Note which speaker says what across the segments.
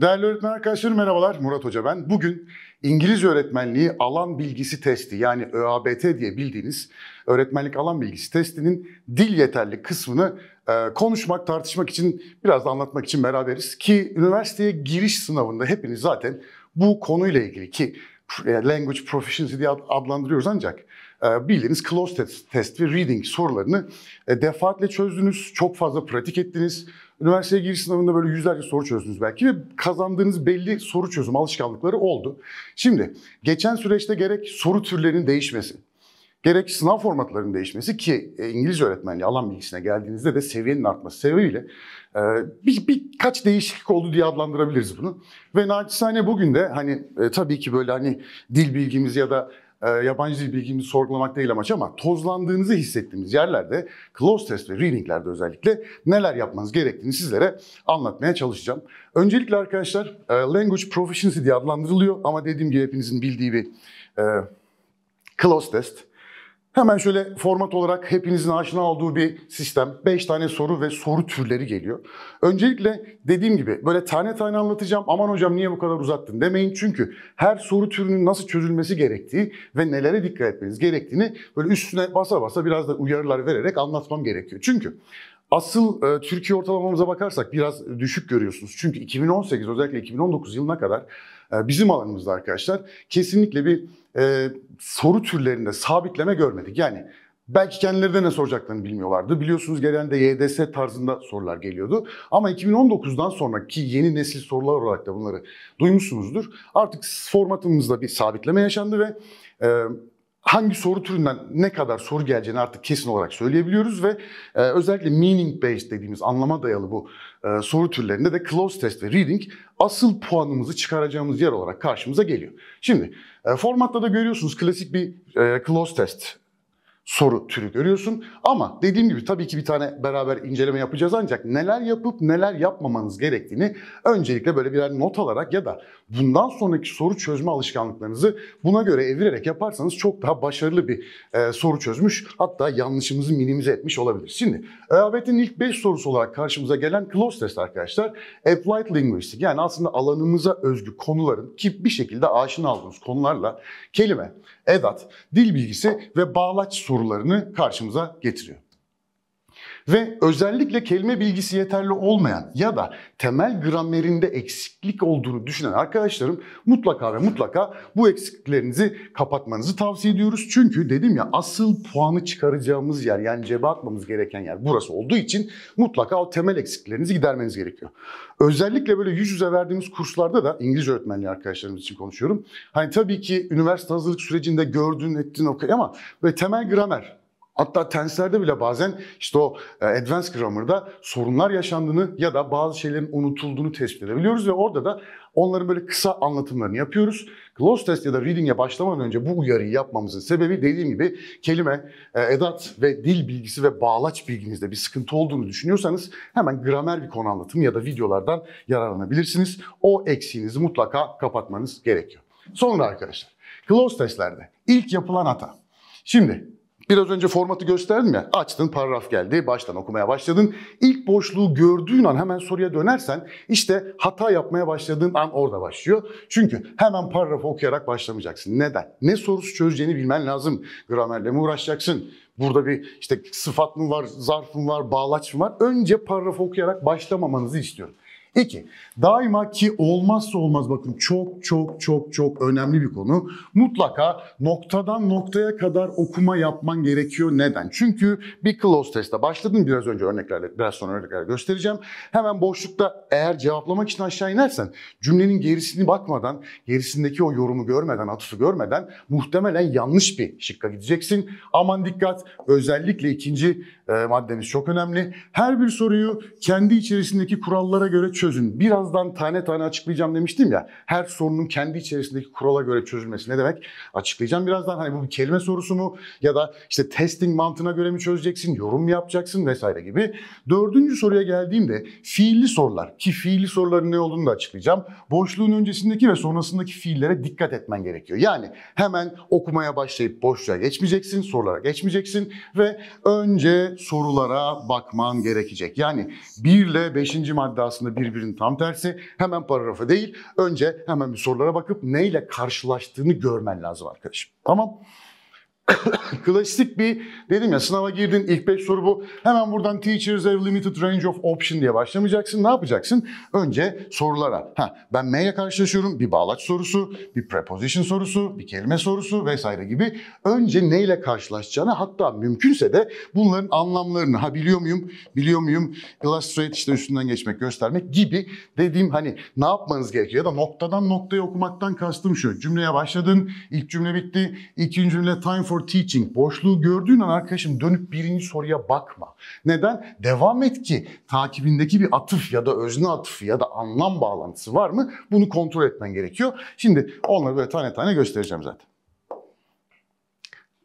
Speaker 1: Değerli öğretmen arkadaşlarım merhabalar. Murat Hoca ben. Bugün İngiliz öğretmenliği alan bilgisi testi yani ÖABT diye bildiğiniz öğretmenlik alan bilgisi testinin dil yeterli kısmını e, konuşmak, tartışmak için biraz da anlatmak için beraberiz. Ki üniversiteye giriş sınavında hepiniz zaten bu konuyla ilgili ki e, language proficiency diye adlandırıyoruz ancak e, bildiğiniz close test, test ve reading sorularını e, defaatle çözdünüz, çok fazla pratik ettiniz, üniversiteye giriş sınavında böyle yüzlerce soru çözdünüz belki ve kazandığınız belli soru çözüm alışkanlıkları oldu. Şimdi geçen süreçte gerek soru türlerinin değişmesi, gerek sınav formatlarının değişmesi ki e, İngilizce öğretmenliği alan bilgisine geldiğinizde de seviyenin artması sebebiyle e, bir, birkaç değişiklik oldu diye adlandırabiliriz bunu. Ve naçizane bugün de hani e, tabii ki böyle hani dil bilgimiz ya da e, yabancı dil bilgimizi sorgulamak değil amaç ama tozlandığınızı hissettiğiniz yerlerde close test ve readinglerde özellikle neler yapmanız gerektiğini sizlere anlatmaya çalışacağım. Öncelikle arkadaşlar e, language proficiency diye adlandırılıyor ama dediğim gibi hepinizin bildiği bir e, close test Hemen şöyle format olarak hepinizin aşina olduğu bir sistem. 5 tane soru ve soru türleri geliyor. Öncelikle dediğim gibi böyle tane tane anlatacağım. Aman hocam niye bu kadar uzattın demeyin. Çünkü her soru türünün nasıl çözülmesi gerektiği ve nelere dikkat etmeniz gerektiğini böyle üstüne basa basa biraz da uyarılar vererek anlatmam gerekiyor. Çünkü Asıl e, Türkiye ortalamamıza bakarsak biraz düşük görüyorsunuz. Çünkü 2018 özellikle 2019 yılına kadar ee, bizim alanımızda arkadaşlar kesinlikle bir e, soru türlerinde sabitleme görmedik. Yani Belki kendileri de ne soracaklarını bilmiyorlardı. Biliyorsunuz genelde YDS tarzında sorular geliyordu. Ama 2019'dan sonraki yeni nesil sorular olarak da bunları duymuşsunuzdur. Artık formatımızda bir sabitleme yaşandı ve e, hangi soru türünden ne kadar soru geleceğini artık kesin olarak söyleyebiliyoruz ve e, özellikle meaning based dediğimiz anlama dayalı bu e, soru türlerinde de close test ve reading asıl puanımızı çıkaracağımız yer olarak karşımıza geliyor. Şimdi e, formatta da görüyorsunuz klasik bir e, close test soru türü görüyorsun. Ama dediğim gibi tabii ki bir tane beraber inceleme yapacağız ancak neler yapıp neler yapmamanız gerektiğini öncelikle böyle birer not alarak ya da bundan sonraki soru çözme alışkanlıklarınızı buna göre evirerek yaparsanız çok daha başarılı bir e, soru çözmüş hatta yanlışımızı minimize etmiş olabilir. Şimdi ÖABT'nin ilk 5 sorusu olarak karşımıza gelen close test arkadaşlar applied linguistic yani aslında alanımıza özgü konuların ki bir şekilde aşina olduğunuz konularla kelime, edat, dil bilgisi ve bağlaç sorularını karşımıza getiriyor. Ve özellikle kelime bilgisi yeterli olmayan ya da temel gramerinde eksiklik olduğunu düşünen arkadaşlarım mutlaka ve mutlaka bu eksikliklerinizi kapatmanızı tavsiye ediyoruz. Çünkü dedim ya asıl puanı çıkaracağımız yer yani cebe atmamız gereken yer burası olduğu için mutlaka o temel eksikliklerinizi gidermeniz gerekiyor. Özellikle böyle yüz yüze verdiğimiz kurslarda da İngilizce öğretmenliği arkadaşlarımız için konuşuyorum. Hani tabii ki üniversite hazırlık sürecinde gördüğün ettiğin okey ama ve temel gramer Hatta tenslerde bile bazen işte o e, advanced grammar'da sorunlar yaşandığını ya da bazı şeylerin unutulduğunu tespit edebiliyoruz ve orada da onların böyle kısa anlatımlarını yapıyoruz. Gloss test ya da reading'e başlamadan önce bu uyarıyı yapmamızın sebebi dediğim gibi kelime, e, edat ve dil bilgisi ve bağlaç bilginizde bir sıkıntı olduğunu düşünüyorsanız hemen gramer bir konu anlatımı ya da videolardan yararlanabilirsiniz. O eksiğinizi mutlaka kapatmanız gerekiyor. Sonra arkadaşlar, close testlerde ilk yapılan hata. Şimdi Biraz önce formatı gösterdim ya. Açtın, paragraf geldi, baştan okumaya başladın. İlk boşluğu gördüğün an hemen soruya dönersen işte hata yapmaya başladığın an orada başlıyor. Çünkü hemen paragrafı okuyarak başlamayacaksın. Neden? Ne sorusu çözeceğini bilmen lazım. Gramerle mi uğraşacaksın? Burada bir işte sıfat mı var, zarf mı var, bağlaç mı var? Önce paragrafı okuyarak başlamamanızı istiyorum. İki, daima ki olmazsa olmaz bakın çok çok çok çok önemli bir konu. Mutlaka noktadan noktaya kadar okuma yapman gerekiyor. Neden? Çünkü bir close testte başladım biraz önce örneklerle biraz sonra örnekler göstereceğim. Hemen boşlukta eğer cevaplamak için aşağı inersen cümlenin gerisini bakmadan gerisindeki o yorumu görmeden atıfı görmeden muhtemelen yanlış bir şıkka gideceksin. Aman dikkat özellikle ikinci e, maddemiz çok önemli. Her bir soruyu kendi içerisindeki kurallara göre çözün. Birazdan tane tane açıklayacağım demiştim ya. Her sorunun kendi içerisindeki kurala göre çözülmesi ne demek? Açıklayacağım birazdan. Hani bu bir kelime sorusu mu ya da işte testing mantığına göre mi çözeceksin, yorum mu yapacaksın vesaire gibi. Dördüncü soruya geldiğimde fiilli sorular ki fiilli soruların ne olduğunu da açıklayacağım. Boşluğun öncesindeki ve sonrasındaki fiillere dikkat etmen gerekiyor. Yani hemen okumaya başlayıp boşluğa geçmeyeceksin, sorulara geçmeyeceksin ve önce sorulara bakman gerekecek. Yani 1 ile 5. madde aslında birbirinin tam tersi. Hemen paragrafı değil, önce hemen bir sorulara bakıp neyle karşılaştığını görmen lazım arkadaşım. Tamam klasik bir dedim ya sınava girdin ilk 5 soru bu. Hemen buradan teachers have limited range of option diye başlamayacaksın. Ne yapacaksın? Önce sorulara. Ha, ben M ile karşılaşıyorum. Bir bağlaç sorusu, bir preposition sorusu, bir kelime sorusu vesaire gibi. Önce ne ile karşılaşacağını hatta mümkünse de bunların anlamlarını ha biliyor muyum, biliyor muyum, illustrate işte üstünden geçmek, göstermek gibi dediğim hani ne yapmanız gerekiyor ya da noktadan noktaya okumaktan kastım şu. Cümleye başladın, ilk cümle bitti, ikinci cümle time for your teaching boşluğu gördüğün an arkadaşım dönüp birinci soruya bakma. Neden? Devam et ki takibindeki bir atıf ya da özne atıfı ya da anlam bağlantısı var mı? Bunu kontrol etmen gerekiyor. Şimdi onları böyle tane tane göstereceğim zaten.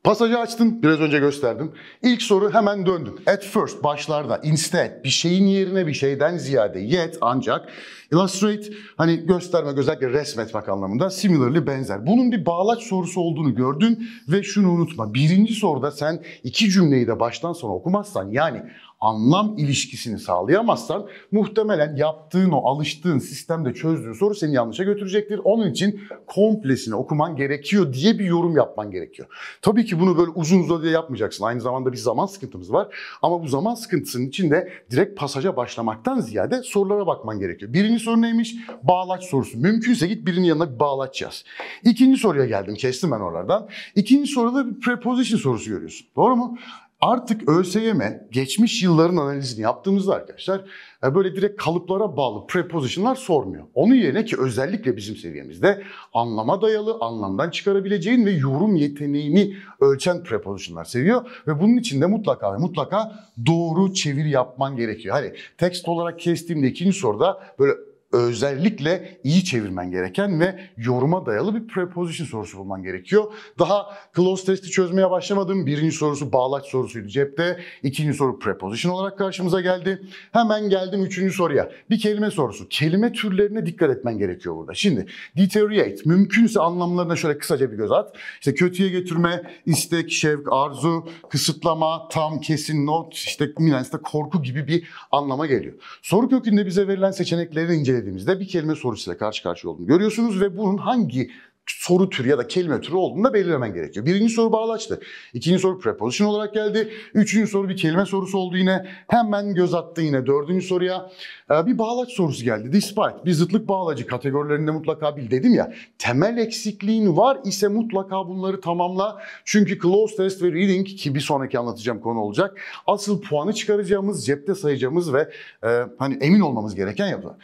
Speaker 1: Pasajı açtın, biraz önce gösterdim. İlk soru hemen döndün. At first, başlarda, instead, bir şeyin yerine bir şeyden ziyade, yet, ancak. Illustrate, hani göstermek, özellikle resmetmek anlamında. Similarly, benzer. Bunun bir bağlaç sorusu olduğunu gördün ve şunu unutma. Birinci soruda sen iki cümleyi de baştan sona okumazsan, yani anlam ilişkisini sağlayamazsan muhtemelen yaptığın o alıştığın sistemde çözdüğün soru seni yanlışa götürecektir. Onun için komplesini okuman gerekiyor diye bir yorum yapman gerekiyor. Tabii ki bunu böyle uzun uzadıya yapmayacaksın. Aynı zamanda bir zaman sıkıntımız var. Ama bu zaman sıkıntısının içinde direkt pasaja başlamaktan ziyade sorulara bakman gerekiyor. Birinci soru neymiş? Bağlaç sorusu. Mümkünse git birinin yanına bir bağlaç yaz. İkinci soruya geldim. Kestim ben oralardan. İkinci soruda bir preposition sorusu görüyorsun. Doğru mu? Artık ÖSYM e geçmiş yılların analizini yaptığımızda arkadaşlar e, böyle direkt kalıplara bağlı prepozisyonlar sormuyor. Onun yerine ki özellikle bizim seviyemizde anlama dayalı, anlamdan çıkarabileceğin ve yorum yeteneğini ölçen prepozisyonlar seviyor. Ve bunun için de mutlaka ve mutlaka doğru çevir yapman gerekiyor. Hani tekst olarak kestiğimde ikinci soruda böyle özellikle iyi çevirmen gereken ve yoruma dayalı bir preposition sorusu bulman gerekiyor. Daha close testi çözmeye başlamadım. Birinci sorusu bağlaç sorusuydu cepte. İkinci soru preposition olarak karşımıza geldi. Hemen geldim üçüncü soruya. Bir kelime sorusu. Kelime türlerine dikkat etmen gerekiyor burada. Şimdi deteriorate mümkünse anlamlarına şöyle kısaca bir göz at. İşte kötüye getirme, istek, şevk, arzu, kısıtlama, tam, kesin, not, işte Milanes'te korku gibi bir anlama geliyor. Soru kökünde bize verilen seçenekleri inceledik dediğimizde bir kelime sorusuyla karşı karşıya olduğunu görüyorsunuz ve bunun hangi soru türü ya da kelime türü olduğunu da belirlemen gerekiyor. Birinci soru bağlaçtı. İkinci soru preposition olarak geldi. Üçüncü soru bir kelime sorusu oldu yine. Hemen göz attı yine dördüncü soruya. Ee, bir bağlaç sorusu geldi. Despite, bir zıtlık bağlacı kategorilerinde mutlaka bil dedim ya. Temel eksikliğin var ise mutlaka bunları tamamla. Çünkü close test ve reading ki bir sonraki anlatacağım konu olacak. Asıl puanı çıkaracağımız, cepte sayacağımız ve e, hani emin olmamız gereken yapılar.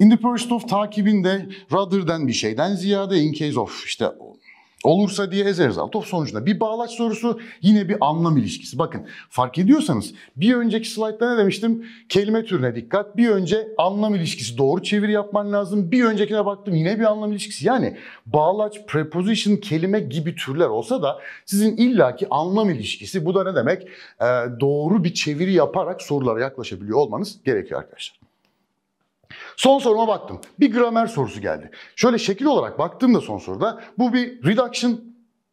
Speaker 1: In the pursuit of takibinde rather than bir şeyden ziyade in case of işte olursa diye as a result sonucunda bir bağlaç sorusu yine bir anlam ilişkisi. Bakın fark ediyorsanız bir önceki slaytta ne demiştim? Kelime türüne dikkat. Bir önce anlam ilişkisi doğru çeviri yapman lazım. Bir öncekine baktım yine bir anlam ilişkisi. Yani bağlaç, preposition, kelime gibi türler olsa da sizin illaki anlam ilişkisi bu da ne demek? Ee, doğru bir çeviri yaparak sorulara yaklaşabiliyor olmanız gerekiyor arkadaşlar. Son soruma baktım. Bir gramer sorusu geldi. Şöyle şekil olarak baktığımda son soruda bu bir reduction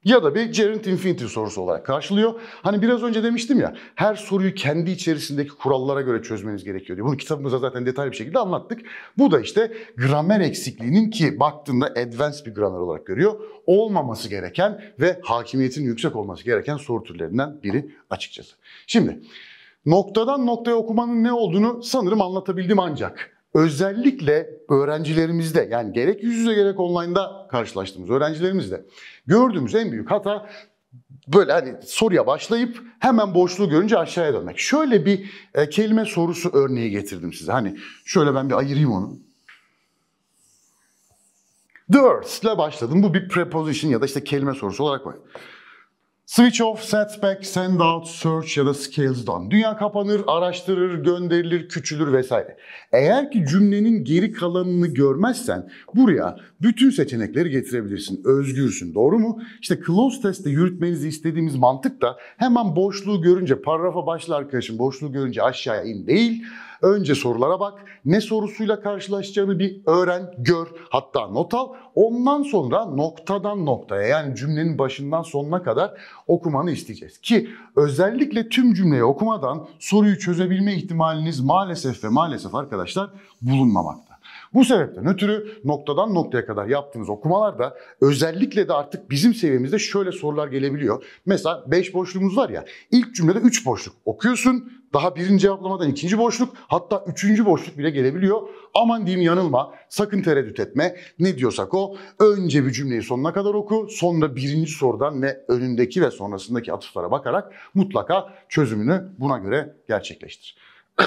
Speaker 1: ya da bir gerund infinitive sorusu olarak karşılıyor. Hani biraz önce demiştim ya her soruyu kendi içerisindeki kurallara göre çözmeniz gerekiyor diye. Bunu kitabımızda zaten detaylı bir şekilde anlattık. Bu da işte gramer eksikliğinin ki baktığında advanced bir gramer olarak görüyor. Olmaması gereken ve hakimiyetin yüksek olması gereken soru türlerinden biri açıkçası. Şimdi noktadan noktaya okumanın ne olduğunu sanırım anlatabildim ancak özellikle öğrencilerimizde yani gerek yüz yüze gerek online'da karşılaştığımız öğrencilerimizde gördüğümüz en büyük hata böyle hani soruya başlayıp hemen boşluğu görünce aşağıya dönmek. Şöyle bir e, kelime sorusu örneği getirdim size. Hani şöyle ben bir ayırayım onu. The Earth ile başladım. Bu bir preposition ya da işte kelime sorusu olarak var. Switch off, set back, send out, search ya da scales down. Dünya kapanır, araştırır, gönderilir, küçülür vesaire. Eğer ki cümlenin geri kalanını görmezsen buraya bütün seçenekleri getirebilirsin. Özgürsün, doğru mu? İşte close testte yürütmenizi istediğimiz mantık da hemen boşluğu görünce, paragrafa başla arkadaşım, boşluğu görünce aşağıya in değil Önce sorulara bak. Ne sorusuyla karşılaşacağını bir öğren, gör, hatta not al. Ondan sonra noktadan noktaya yani cümlenin başından sonuna kadar okumanı isteyeceğiz. Ki özellikle tüm cümleyi okumadan soruyu çözebilme ihtimaliniz maalesef ve maalesef arkadaşlar bulunmamakta. Bu sebepten ötürü noktadan noktaya kadar yaptığınız okumalarda özellikle de artık bizim seviyemizde şöyle sorular gelebiliyor. Mesela 5 boşluğumuz var ya ilk cümlede 3 boşluk okuyorsun daha birinci cevaplamadan ikinci boşluk hatta üçüncü boşluk bile gelebiliyor. Aman diyeyim yanılma, sakın tereddüt etme. Ne diyorsak o, önce bir cümleyi sonuna kadar oku, sonra birinci sorudan ve önündeki ve sonrasındaki atıflara bakarak mutlaka çözümünü buna göre gerçekleştir.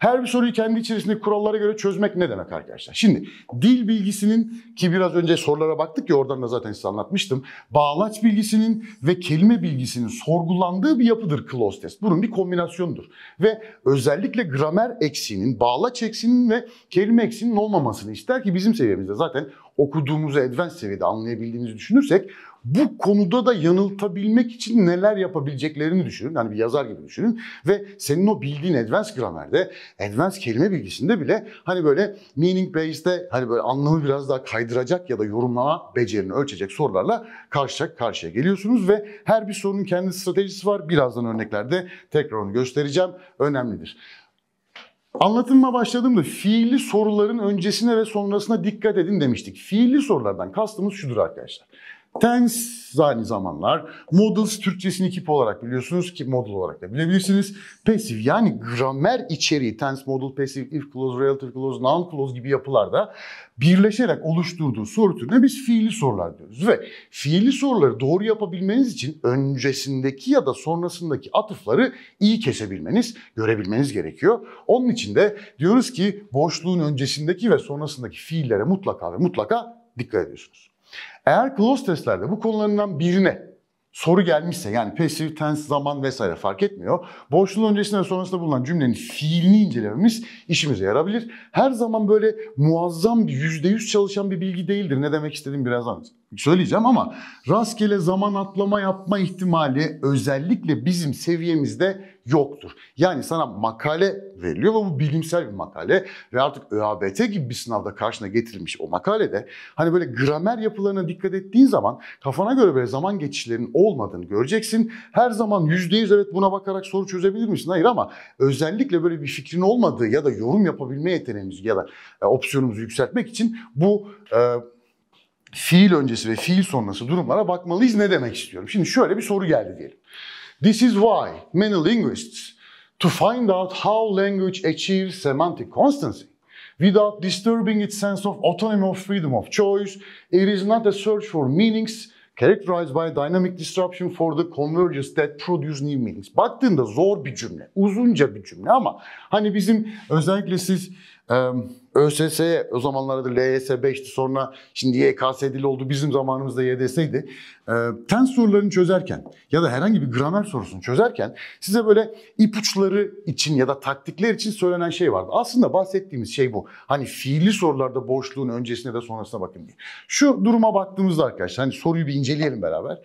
Speaker 1: Her bir soruyu kendi içerisinde kurallara göre çözmek ne demek arkadaşlar? Şimdi dil bilgisinin ki biraz önce sorulara baktık ya oradan da zaten size anlatmıştım. Bağlaç bilgisinin ve kelime bilgisinin sorgulandığı bir yapıdır close test. Bunun bir kombinasyondur Ve özellikle gramer eksiğinin, bağlaç eksiğinin ve kelime eksiğinin olmamasını ister ki bizim seviyemizde zaten okuduğumuzu advanced seviyede anlayabildiğimizi düşünürsek bu konuda da yanıltabilmek için neler yapabileceklerini düşünün. Yani bir yazar gibi düşünün ve senin o bildiğin advanced gramerde, advanced kelime bilgisinde bile hani böyle meaning based'de hani böyle anlamı biraz daha kaydıracak ya da yorumlama becerini ölçecek sorularla karşı karşıya geliyorsunuz ve her bir sorunun kendi stratejisi var. Birazdan örneklerde tekrar onu göstereceğim. Önemlidir. Anlatıma başladığımda fiili soruların öncesine ve sonrasına dikkat edin demiştik. Fiili sorulardan kastımız şudur arkadaşlar. Tense aynı zamanlar. Models Türkçesini kip olarak biliyorsunuz ki model olarak da bilebilirsiniz. Pasif yani gramer içeriği tense, model, passive, if clause, relative clause, noun clause gibi yapılarda birleşerek oluşturduğu soru türüne biz fiili sorular diyoruz. Ve fiili soruları doğru yapabilmeniz için öncesindeki ya da sonrasındaki atıfları iyi kesebilmeniz, görebilmeniz gerekiyor. Onun için de diyoruz ki boşluğun öncesindeki ve sonrasındaki fiillere mutlaka ve mutlaka dikkat ediyorsunuz. Eğer close testlerde bu konularından birine soru gelmişse yani passive tense, zaman vesaire fark etmiyor. Boşluğun öncesinde sonrasında bulunan cümlenin fiilini incelememiz işimize yarabilir. Her zaman böyle muazzam bir %100 çalışan bir bilgi değildir. Ne demek istediğimi biraz anlatayım söyleyeceğim ama rastgele zaman atlama yapma ihtimali özellikle bizim seviyemizde yoktur. Yani sana makale veriliyor ve bu bilimsel bir makale ve artık ÖABT gibi bir sınavda karşına getirilmiş o makalede hani böyle gramer yapılarına dikkat ettiğin zaman kafana göre böyle zaman geçişlerinin olmadığını göreceksin. Her zaman %100 evet buna bakarak soru çözebilir misin? Hayır ama özellikle böyle bir fikrin olmadığı ya da yorum yapabilme yeteneğimizi ya da e, opsiyonumuzu yükseltmek için bu e, fiil öncesi ve fiil sonrası durumlara bakmalıyız ne demek istiyorum. Şimdi şöyle bir soru geldi diyelim. This is why many linguists to find out how language achieves semantic constancy without disturbing its sense of autonomy of freedom of choice, it is not a search for meanings characterized by dynamic disruption for the convergence that produce new meanings. Baktığında zor bir cümle, uzunca bir cümle ama hani bizim özellikle siz um, ÖSS o zamanlarda LYS 5'ti sonra şimdi YKS dil oldu bizim zamanımızda YDS'ydi. E, ee, tens sorularını çözerken ya da herhangi bir gramer sorusunu çözerken size böyle ipuçları için ya da taktikler için söylenen şey vardı. Aslında bahsettiğimiz şey bu. Hani fiili sorularda boşluğun öncesine de sonrasına bakın diye. Şu duruma baktığımızda arkadaşlar hani soruyu bir inceleyelim beraber.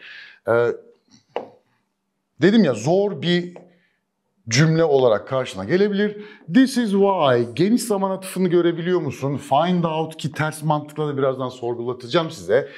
Speaker 1: E, dedim ya zor bir cümle olarak karşına gelebilir. This is why geniş zaman atıfını görebiliyor musun? Find out ki ters mantıkla da birazdan sorgulatacağım size.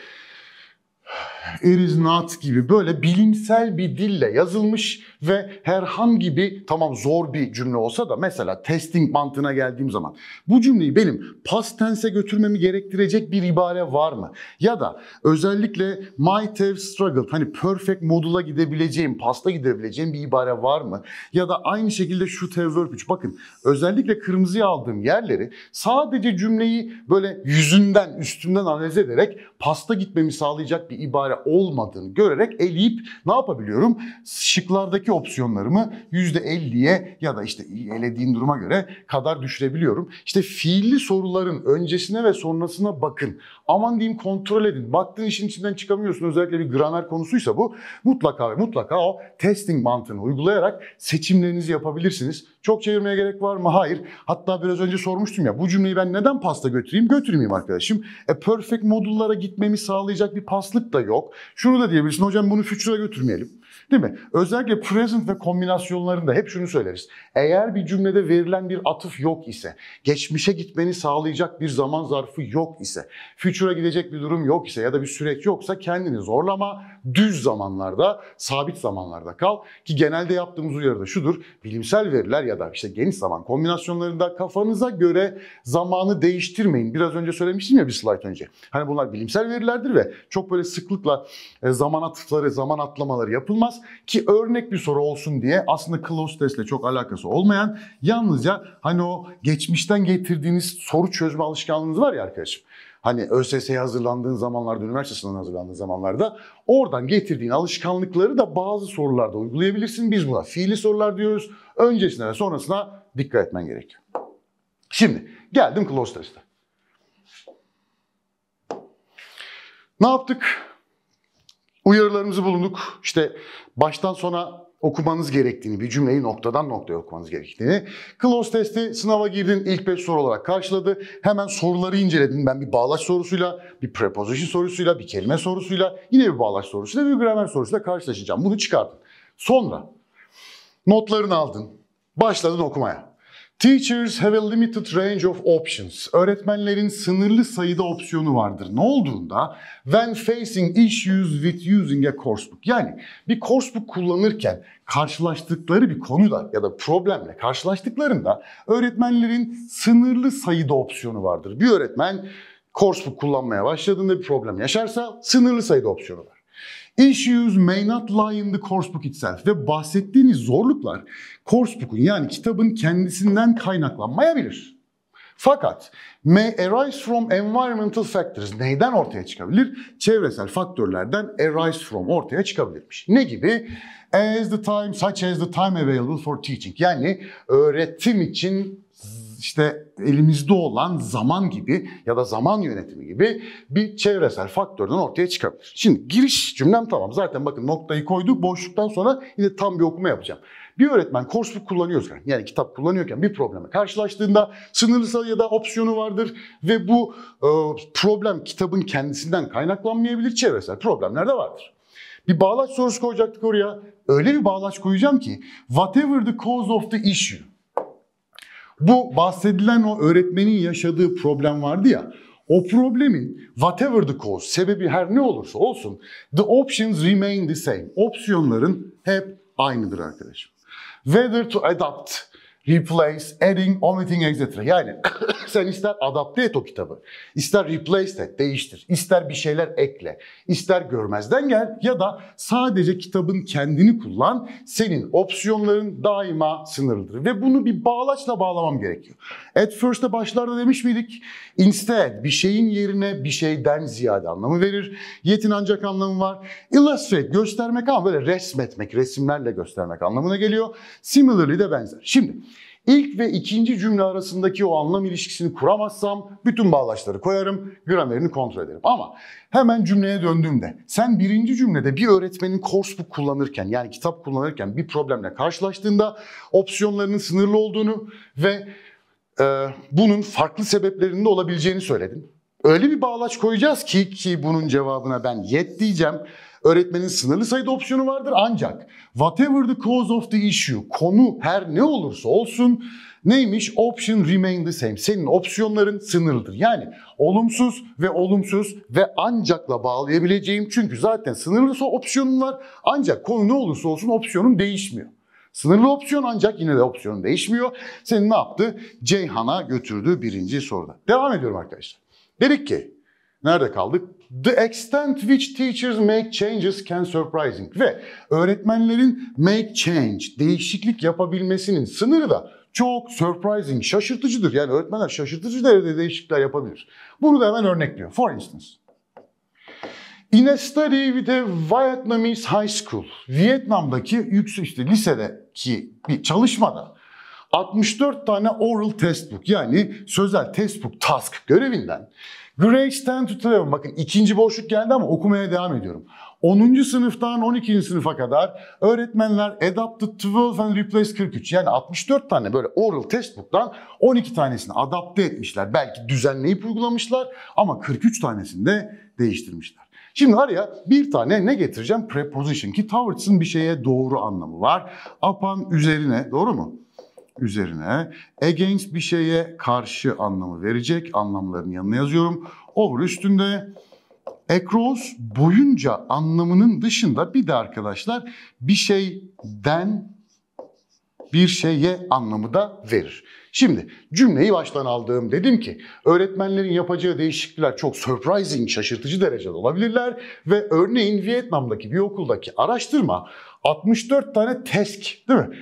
Speaker 1: Eriz not gibi böyle bilimsel bir dille yazılmış ve herhangi bir tamam zor bir cümle olsa da mesela testing mantığına geldiğim zaman bu cümleyi benim past tense'e götürmemi gerektirecek bir ibare var mı? Ya da özellikle might have struggled hani perfect modula gidebileceğim, pasta gidebileceğim bir ibare var mı? Ya da aynı şekilde should have verb 3. Bakın özellikle kırmızıya aldığım yerleri sadece cümleyi böyle yüzünden, üstünden analiz ederek pasta gitmemi sağlayacak bir ibare çare olmadığını görerek eleyip ne yapabiliyorum? Şıklardaki opsiyonlarımı %50'ye ya da işte elediğim duruma göre kadar düşürebiliyorum. İşte fiilli soruların öncesine ve sonrasına bakın. Aman diyeyim kontrol edin. Baktığın işin içinden çıkamıyorsun. Özellikle bir graner konusuysa bu. Mutlaka ve mutlaka o testing mantığını uygulayarak seçimlerinizi yapabilirsiniz. Çok çevirmeye gerek var mı? Hayır. Hatta biraz önce sormuştum ya bu cümleyi ben neden pasta götüreyim? Götürmeyeyim arkadaşım. E perfect modullara gitmemi sağlayacak bir paslık da yok yok. Şunu da diyebilirsin hocam bunu future'a götürmeyelim. Değil mi? Özellikle present ve kombinasyonlarında hep şunu söyleriz. Eğer bir cümlede verilen bir atıf yok ise, geçmişe gitmeni sağlayacak bir zaman zarfı yok ise, future'a gidecek bir durum yok ise ya da bir süreç yoksa kendini zorlama, düz zamanlarda, sabit zamanlarda kal ki genelde yaptığımız uyarı da şudur. Bilimsel veriler ya da işte geniş zaman kombinasyonlarında kafanıza göre zamanı değiştirmeyin. Biraz önce söylemiştim ya bir slide önce. Hani bunlar bilimsel verilerdir ve çok böyle sıklıkla e, zaman atıfları, zaman atlamaları yapılmaz ki örnek bir soru olsun diye aslında close testle çok alakası olmayan yalnızca hani o geçmişten getirdiğiniz soru çözme alışkanlığınız var ya arkadaşım. Hani ÖSS'ye hazırlandığın zamanlarda, üniversite sınavına hazırlandığın zamanlarda oradan getirdiğin alışkanlıkları da bazı sorularda uygulayabilirsin. Biz buna fiili sorular diyoruz. Öncesine ve sonrasına dikkat etmen gerekiyor. Şimdi geldim close test'e. Ne yaptık? Uyarılarımızı bulunduk. İşte baştan sona okumanız gerektiğini, bir cümleyi noktadan noktaya okumanız gerektiğini. Close testi sınava girdin, ilk 5 soru olarak karşıladı. Hemen soruları inceledin. Ben bir bağlaç sorusuyla, bir preposition sorusuyla, bir kelime sorusuyla, yine bir bağlaç sorusuyla, bir gramer sorusuyla karşılaşacağım. Bunu çıkardın. Sonra notlarını aldın, başladın okumaya. Teachers have a limited range of options. Öğretmenlerin sınırlı sayıda opsiyonu vardır. Ne olduğunda when facing issues with using a coursebook. Yani bir coursebook kullanırken karşılaştıkları bir konuda ya da problemle karşılaştıklarında öğretmenlerin sınırlı sayıda opsiyonu vardır. Bir öğretmen coursebook kullanmaya başladığında bir problem yaşarsa sınırlı sayıda opsiyonu var. Issues may not lie in the coursebook itself ve bahsettiğiniz zorluklar coursebook'un yani kitabın kendisinden kaynaklanmayabilir. Fakat may arise from environmental factors neyden ortaya çıkabilir? Çevresel faktörlerden arise from ortaya çıkabilirmiş. Ne gibi? As the time, such as the time available for teaching. Yani öğretim için işte elimizde olan zaman gibi ya da zaman yönetimi gibi bir çevresel faktörden ortaya çıkabilir. Şimdi giriş cümlem tamam. Zaten bakın noktayı koyduk. Boşluktan sonra yine tam bir okuma yapacağım. Bir öğretmen korsbook kullanıyorken yani kitap kullanıyorken bir probleme karşılaştığında sınırsal ya da opsiyonu vardır ve bu e, problem kitabın kendisinden kaynaklanmayabilir çevresel problemler de vardır. Bir bağlaç sorusu koyacaktık oraya. Öyle bir bağlaç koyacağım ki whatever the cause of the issue bu bahsedilen o öğretmenin yaşadığı problem vardı ya. O problemin whatever the cause, sebebi her ne olursa olsun the options remain the same. Opsiyonların hep aynıdır arkadaşım. Whether to adapt replace, adding, omitting, etc. Yani sen ister adapte et o kitabı, ister replace et, değiştir, ister bir şeyler ekle, ister görmezden gel ya da sadece kitabın kendini kullan, senin opsiyonların daima sınırlıdır. Ve bunu bir bağlaçla bağlamam gerekiyor. At first'te başlarda demiş miydik? Instead, bir şeyin yerine bir şeyden ziyade anlamı verir. Yetin ancak anlamı var. Illustrate, göstermek ama böyle resmetmek, resimlerle göstermek anlamına geliyor. Similarly de benzer. Şimdi İlk ve ikinci cümle arasındaki o anlam ilişkisini kuramazsam bütün bağlaçları koyarım, gramerini kontrol ederim. Ama hemen cümleye döndüğümde sen birinci cümlede bir öğretmenin course kullanırken yani kitap kullanırken bir problemle karşılaştığında opsiyonlarının sınırlı olduğunu ve e, bunun farklı sebeplerinde olabileceğini söyledin. Öyle bir bağlaç koyacağız ki ki bunun cevabına ben yet diyeceğim. Öğretmenin sınırlı sayıda opsiyonu vardır ancak whatever the cause of the issue, konu her ne olursa olsun neymiş? Option remain the same. Senin opsiyonların sınırlıdır. Yani olumsuz ve olumsuz ve ancakla bağlayabileceğim çünkü zaten sınırlısı opsiyonun var ancak konu ne olursa olsun opsiyonun değişmiyor. Sınırlı opsiyon ancak yine de opsiyon değişmiyor. Senin ne yaptı? Ceyhan'a götürdü birinci soruda. Devam ediyorum arkadaşlar. Dedik ki nerede kaldık? The extent which teachers make changes can surprising. Ve öğretmenlerin make change, değişiklik yapabilmesinin sınırı da çok surprising, şaşırtıcıdır. Yani öğretmenler şaşırtıcı derecede değişiklikler yapabilir. Bunu da hemen örnekliyor. For instance, in a study with a Vietnamese high school, Vietnam'daki yüksek işte lisedeki bir çalışmada 64 tane oral test book yani sözel test book task görevinden Great Ten to Travel. Bakın ikinci boşluk geldi ama okumaya devam ediyorum. 10. sınıftan 12. sınıfa kadar öğretmenler Adapted 12 and Replace 43 yani 64 tane böyle oral testbook'tan 12 tanesini adapte etmişler. Belki düzenleyip uygulamışlar ama 43 tanesini de değiştirmişler. Şimdi araya bir tane ne getireceğim? Preposition ki Towards'ın bir şeye doğru anlamı var. Upon üzerine doğru mu? üzerine against bir şeye karşı anlamı verecek anlamların yanına yazıyorum. Over üstünde across boyunca anlamının dışında bir de arkadaşlar bir şeyden bir şeye anlamı da verir. Şimdi cümleyi baştan aldığım dedim ki öğretmenlerin yapacağı değişiklikler çok surprising, şaşırtıcı derecede olabilirler ve örneğin Vietnam'daki bir okuldaki araştırma 64 tane TESK değil mi?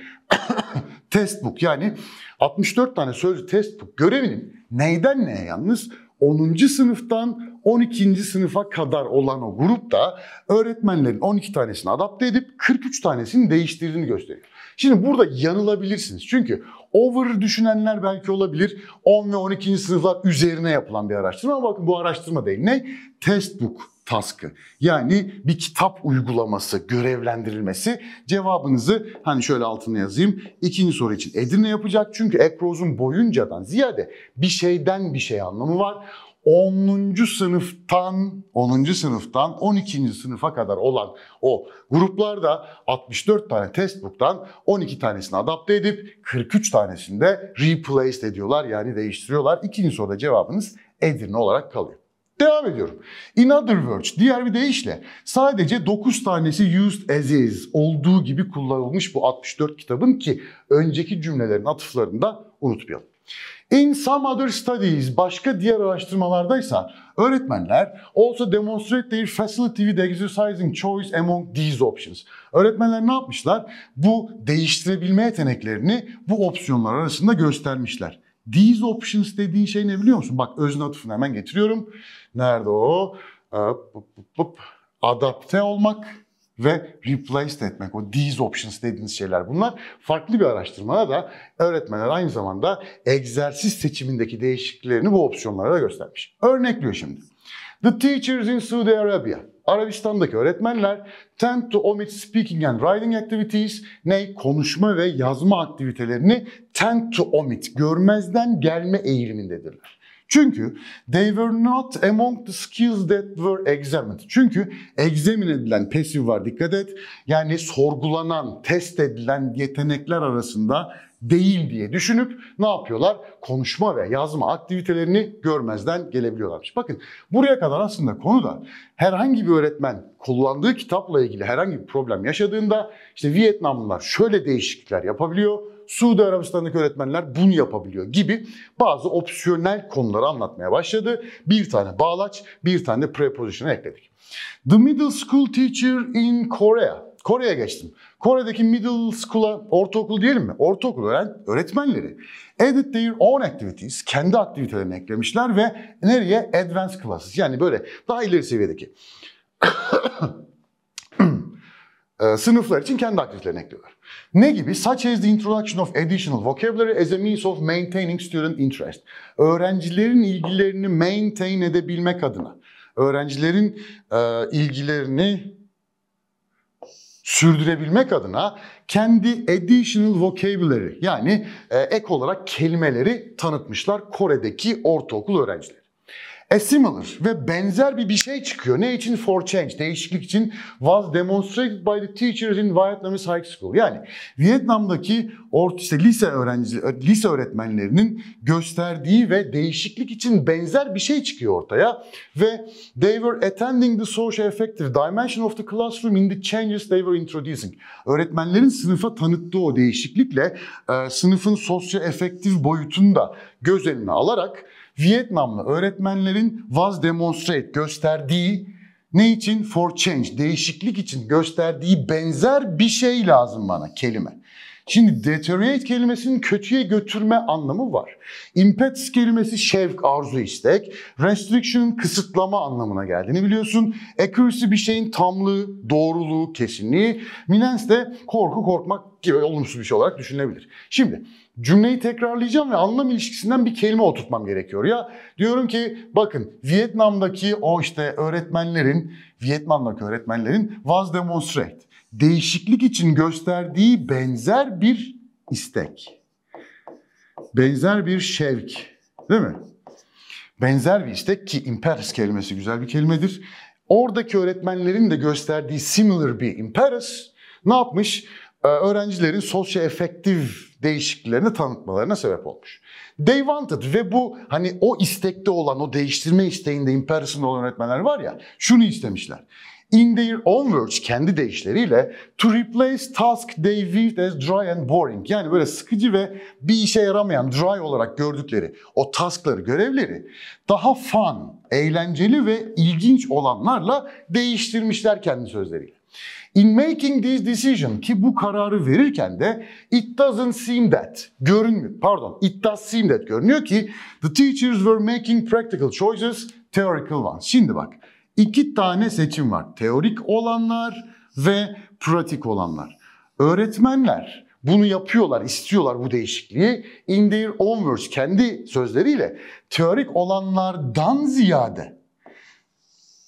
Speaker 1: Testbook yani 64 tane sözlü testbook görevinin neyden neye yalnız 10. sınıftan 12. sınıfa kadar olan o grupta öğretmenlerin 12 tanesini adapte edip 43 tanesini değiştirdiğini gösteriyor. Şimdi burada yanılabilirsiniz. Çünkü over düşünenler belki olabilir. 10 ve 12. sınıflar üzerine yapılan bir araştırma. Ama bakın bu araştırma değil. Ne? Testbook taskı. Yani bir kitap uygulaması, görevlendirilmesi. Cevabınızı hani şöyle altına yazayım. İkinci soru için Edirne yapacak. Çünkü Ekroz'un boyuncadan ziyade bir şeyden bir şey anlamı var. 10. sınıftan 10. sınıftan 12. sınıfa kadar olan o gruplarda 64 tane testbook'tan 12 tanesini adapte edip 43 tanesinde de replaced ediyorlar yani değiştiriyorlar. İkinci soruda cevabınız Edirne olarak kalıyor. Devam ediyorum. In other words, diğer bir deyişle sadece 9 tanesi used as is olduğu gibi kullanılmış bu 64 kitabın ki önceki cümlelerin atıflarını da unutmayalım. In some other studies, başka diğer araştırmalardaysa öğretmenler also demonstrate their facility with exercising choice among these options. Öğretmenler ne yapmışlar? Bu değiştirebilme yeteneklerini bu opsiyonlar arasında göstermişler. These options dediğin şey ne biliyor musun? Bak özne atıfını hemen getiriyorum. Nerede o? Ee, Adapte olmak ve replace etmek. O these options dediğiniz şeyler bunlar. Farklı bir araştırmada da öğretmenler aynı zamanda egzersiz seçimindeki değişikliklerini bu opsiyonlara da göstermiş. Örnekliyor şimdi. The teachers in Saudi Arabia Arabistan'daki öğretmenler tend to omit speaking and writing activities, ne konuşma ve yazma aktivitelerini tend to omit, görmezden gelme eğilimindedirler. Çünkü they were not among the skills that were examined. Çünkü examine edilen pasif var dikkat et. Yani sorgulanan, test edilen yetenekler arasında değil diye düşünüp ne yapıyorlar? Konuşma ve yazma aktivitelerini görmezden gelebiliyorlarmış. Bakın buraya kadar aslında konuda herhangi bir öğretmen kullandığı kitapla ilgili herhangi bir problem yaşadığında işte Vietnamlılar şöyle değişiklikler yapabiliyor, Suudi Arabistan'daki öğretmenler bunu yapabiliyor gibi bazı opsiyonel konuları anlatmaya başladı. Bir tane bağlaç, bir tane de preposition ekledik. The middle school teacher in Korea Kore'ye geçtim. Kore'deki middle school'a ortaokul diyelim mi? Ortaokul öğren öğretmenleri edit their own activities, kendi aktivitelerini eklemişler ve nereye? Advanced classes yani böyle daha ileri seviyedeki ee, sınıflar için kendi aktivitelerini ekliyorlar. Ne gibi? Such as the introduction of additional vocabulary as a means of maintaining student interest. Öğrencilerin ilgilerini maintain edebilmek adına. Öğrencilerin e, ilgilerini sürdürebilmek adına kendi additional vocabulary yani e, ek olarak kelimeleri tanıtmışlar Kore'deki ortaokul öğrencileri a e, similar ve benzer bir bir şey çıkıyor. Ne için? For change, değişiklik için. Was demonstrated by the teachers in Vietnamese high school. Yani Vietnam'daki orta işte lise öğrenci, lise öğretmenlerinin gösterdiği ve değişiklik için benzer bir şey çıkıyor ortaya. Ve they were attending the social effective dimension of the classroom in the changes they were introducing. Öğretmenlerin sınıfa tanıttığı o değişiklikle e, sınıfın sosyo boyutunu da göz önüne alarak Vietnamlı öğretmenlerin vaz demonstrate gösterdiği ne için? For change, değişiklik için gösterdiği benzer bir şey lazım bana kelime. Şimdi deteriorate kelimesinin kötüye götürme anlamı var. Impetus kelimesi şevk, arzu, istek. Restriction'ın kısıtlama anlamına geldiğini biliyorsun. Accuracy bir şeyin tamlığı, doğruluğu, kesinliği. Minence de korku, korkmak gibi olumsuz bir şey olarak düşünülebilir. Şimdi cümleyi tekrarlayacağım ve anlam ilişkisinden bir kelime oturtmam gerekiyor. Ya diyorum ki bakın Vietnam'daki o işte öğretmenlerin, Vietnam'daki öğretmenlerin was demonstrate, değişiklik için gösterdiği benzer bir istek. Benzer bir şevk değil mi? Benzer bir istek ki imperis kelimesi güzel bir kelimedir. Oradaki öğretmenlerin de gösterdiği similar bir imperis ne yapmış? Ee, öğrencilerin sosyoefektif değişikliklerini tanıtmalarına sebep olmuş. They wanted ve bu hani o istekte olan, o değiştirme isteğinde imperisinde olan öğretmenler var ya, şunu istemişler. In their own words, kendi deyişleriyle, to replace task they viewed as dry and boring. Yani böyle sıkıcı ve bir işe yaramayan, dry olarak gördükleri o taskları, görevleri daha fun, eğlenceli ve ilginç olanlarla değiştirmişler kendi sözleriyle. In making this decision ki bu kararı verirken de it doesn't seem that görünmüyor. Pardon, it does seem that görünüyor ki the teachers were making practical choices, theoretical ones. Şimdi bak, iki tane seçim var. Teorik olanlar ve pratik olanlar. Öğretmenler bunu yapıyorlar, istiyorlar bu değişikliği. In their own words, kendi sözleriyle teorik olanlardan ziyade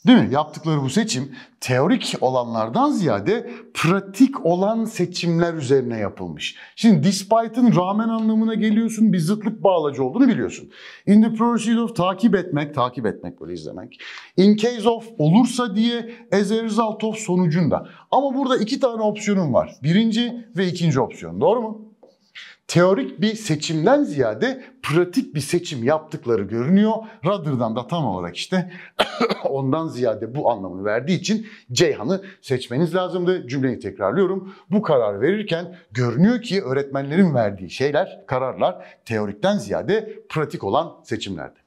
Speaker 1: Değil mi? Yaptıkları bu seçim teorik olanlardan ziyade pratik olan seçimler üzerine yapılmış. Şimdi despite'ın rağmen anlamına geliyorsun, bir zıtlık bağlacı olduğunu biliyorsun. In the pursuit of takip etmek, takip etmek böyle izlemek. In case of olursa diye as a result of sonucunda. Ama burada iki tane opsiyonum var. Birinci ve ikinci opsiyon. Doğru mu? teorik bir seçimden ziyade pratik bir seçim yaptıkları görünüyor. Ruther'dan da tam olarak işte ondan ziyade bu anlamını verdiği için Ceyhan'ı seçmeniz lazımdı. Cümleyi tekrarlıyorum. Bu karar verirken görünüyor ki öğretmenlerin verdiği şeyler, kararlar teorikten ziyade pratik olan seçimlerdi.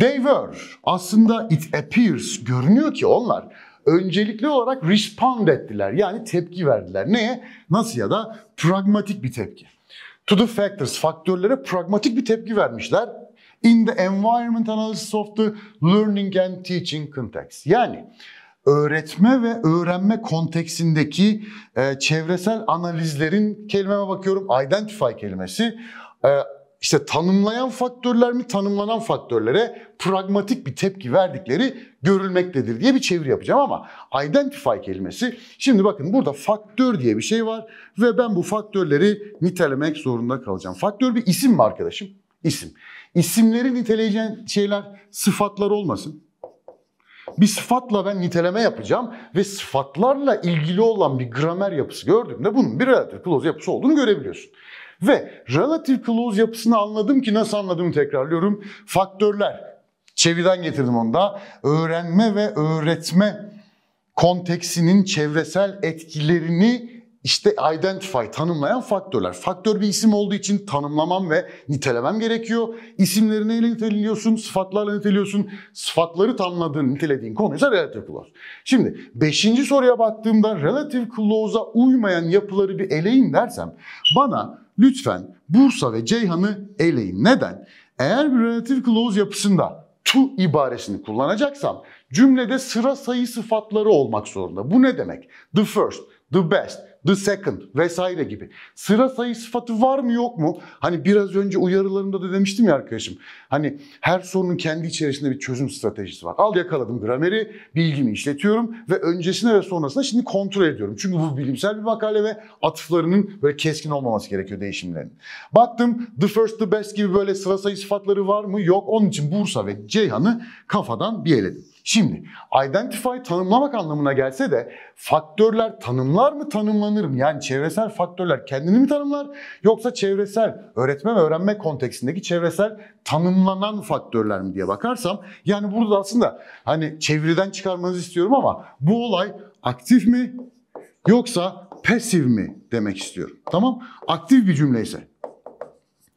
Speaker 1: They were aslında it appears görünüyor ki onlar öncelikli olarak respond ettiler. Yani tepki verdiler. Neye? Nasıl ya da pragmatik bir tepki. To the factors, faktörlere pragmatik bir tepki vermişler. In the environment analysis of the learning and teaching context. Yani öğretme ve öğrenme konteksindeki e, çevresel analizlerin kelimeme bakıyorum identify kelimesi e, işte tanımlayan faktörler mi tanımlanan faktörlere pragmatik bir tepki verdikleri görülmektedir diye bir çeviri yapacağım ama identify kelimesi şimdi bakın burada faktör diye bir şey var ve ben bu faktörleri nitelemek zorunda kalacağım. Faktör bir isim mi arkadaşım? İsim. İsimleri niteleyeceğin şeyler sıfatlar olmasın. Bir sıfatla ben niteleme yapacağım ve sıfatlarla ilgili olan bir gramer yapısı gördüğümde bunun bir relative clause yapısı olduğunu görebiliyorsun. Ve relative clause yapısını anladım ki nasıl anladığımı tekrarlıyorum. Faktörler, çeviden getirdim onu da. Öğrenme ve öğretme konteksinin çevresel etkilerini işte identify, tanımlayan faktörler. Faktör bir isim olduğu için tanımlamam ve nitelemem gerekiyor. İsimleri neyle niteliyorsun, sıfatlarla niteliyorsun. Sıfatları tanımladığın, nitelediğin konuysa relative clause. Şimdi beşinci soruya baktığımda relative clause'a uymayan yapıları bir eleyin dersem bana lütfen Bursa ve Ceyhan'ı eleyin. Neden? Eğer bir relative clause yapısında to ibaresini kullanacaksam cümlede sıra sayı sıfatları olmak zorunda. Bu ne demek? The first, the best, the second vesaire gibi. Sıra sayı sıfatı var mı yok mu? Hani biraz önce uyarılarımda da demiştim ya arkadaşım. Hani her sorunun kendi içerisinde bir çözüm stratejisi var. Al yakaladım grameri, bilgimi işletiyorum ve öncesine ve sonrasına şimdi kontrol ediyorum. Çünkü bu bilimsel bir makale ve atıflarının böyle keskin olmaması gerekiyor değişimlerin. Baktım the first the best gibi böyle sıra sayı sıfatları var mı? Yok. Onun için Bursa ve Ceyhan'ı kafadan bir eledim. Şimdi identify tanımlamak anlamına gelse de faktörler tanımlar mı tanımlanır mı? Yani çevresel faktörler kendini mi tanımlar yoksa çevresel öğretme ve öğrenme konteksindeki çevresel tanımlanan faktörler mi diye bakarsam yani burada aslında hani çevreden çıkarmanızı istiyorum ama bu olay aktif mi yoksa pasif mi demek istiyorum. Tamam? Aktif bir cümle ise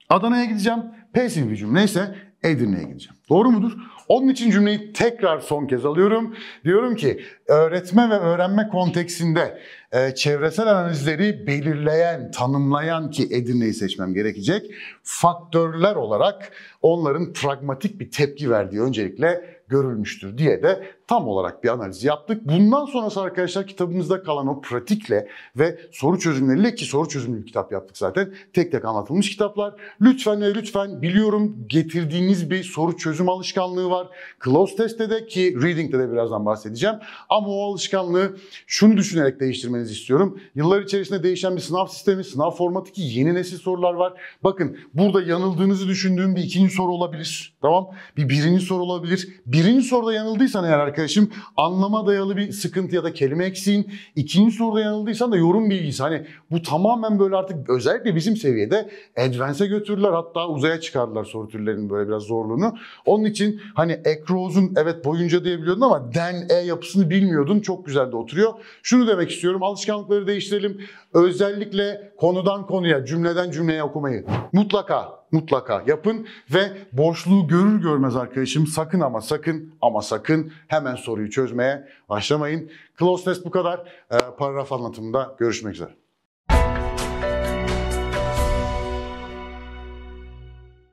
Speaker 1: Adana'ya gideceğim. Pasif bir cümle ise Edirne'ye gideceğim. Doğru mudur? Onun için cümleyi tekrar son kez alıyorum. Diyorum ki öğretme ve öğrenme konteksinde e, çevresel analizleri belirleyen, tanımlayan ki Edirne'yi seçmem gerekecek faktörler olarak onların pragmatik bir tepki verdiği öncelikle görülmüştür diye de tam olarak bir analiz yaptık. Bundan sonrası arkadaşlar kitabımızda kalan o pratikle ve soru çözümleriyle ki soru çözümlü bir kitap yaptık zaten. Tek tek anlatılmış kitaplar. Lütfen ve lütfen biliyorum getirdiğiniz bir soru çözüm alışkanlığı var. Close test'te de ki reading'de de birazdan bahsedeceğim. Ama o alışkanlığı şunu düşünerek değiştirmenizi istiyorum. Yıllar içerisinde değişen bir sınav sistemi, sınav formatı ki yeni nesil sorular var. Bakın burada yanıldığınızı düşündüğüm bir ikinci soru olabilir. Tamam? Bir birinci soru olabilir. Birinci soruda yanıldıysan eğer arkadaşım. Anlama dayalı bir sıkıntı ya da kelime eksiğin. İkinci soruda yanıldıysan da yorum bilgisi. Hani bu tamamen böyle artık özellikle bizim seviyede advance'e götürdüler. Hatta uzaya çıkardılar soru türlerinin böyle biraz zorluğunu. Onun için hani ekrozun evet boyunca diyebiliyordun ama den e yapısını bilmiyordun. Çok güzel de oturuyor. Şunu demek istiyorum. Alışkanlıkları değiştirelim. Özellikle konudan konuya, cümleden cümleye okumayı mutlaka mutlaka yapın ve boşluğu görür görmez arkadaşım sakın ama sakın ama sakın hemen soruyu çözmeye başlamayın. Close bu kadar. Ee, paragraf anlatımında görüşmek üzere.